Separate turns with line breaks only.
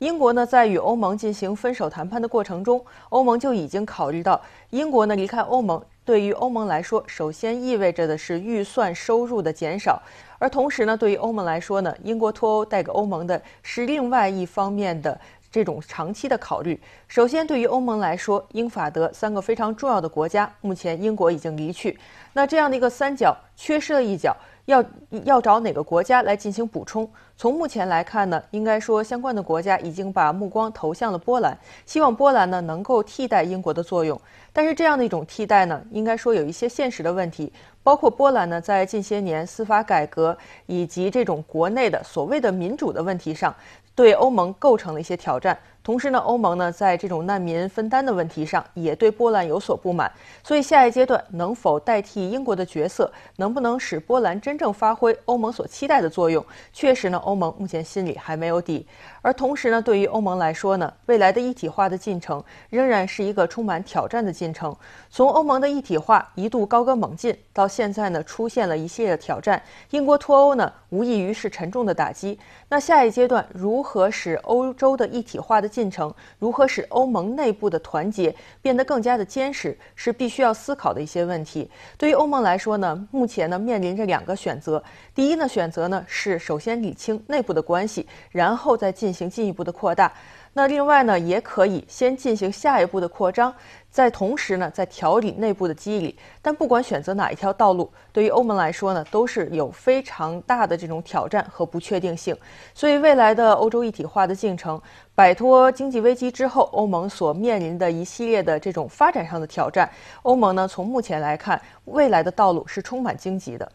英国呢，在与欧盟进行分手谈判的过程中，欧盟就已经考虑到，英国呢离开欧盟，对于欧盟来说，首先意味着的是预算收入的减少，而同时呢，对于欧盟来说呢，英国脱欧带给欧盟的是另外一方面的这种长期的考虑。首先，对于欧盟来说，英法德三个非常重要的国家，目前英国已经离去，那这样的一个三角缺失了一角，要要找哪个国家来进行补充？从目前来看呢，应该说相关的国家已经把目光投向了波兰，希望波兰呢能够替代英国的作用。但是这样的一种替代呢，应该说有一些现实的问题，包括波兰呢在近些年司法改革以及这种国内的所谓的民主的问题上，对欧盟构成了一些挑战。同时呢，欧盟呢在这种难民分担的问题上也对波兰有所不满。所以下一阶段能否代替英国的角色，能不能使波兰真正发挥欧盟所期待的作用，确实呢。欧盟目前心里还没有底，而同时呢，对于欧盟来说呢，未来的一体化的进程仍然是一个充满挑战的进程。从欧盟的一体化一度高歌猛进，到现在呢，出现了一系列挑战。英国脱欧呢，无异于是沉重的打击。那下一阶段如何使欧洲的一体化的进程，如何使欧盟内部的团结变得更加的坚实，是必须要思考的一些问题。对于欧盟来说呢，目前呢面临着两个选择。第一呢选择呢是首先理清。内部的关系，然后再进行进一步的扩大。那另外呢，也可以先进行下一步的扩张，再同时呢，再调理内部的机理。但不管选择哪一条道路，对于欧盟来说呢，都是有非常大的这种挑战和不确定性。所以，未来的欧洲一体化的进程，摆脱经济危机之后，欧盟所面临的一系列的这种发展上的挑战，欧盟呢，从目前来看，未来的道路是充满荆棘的。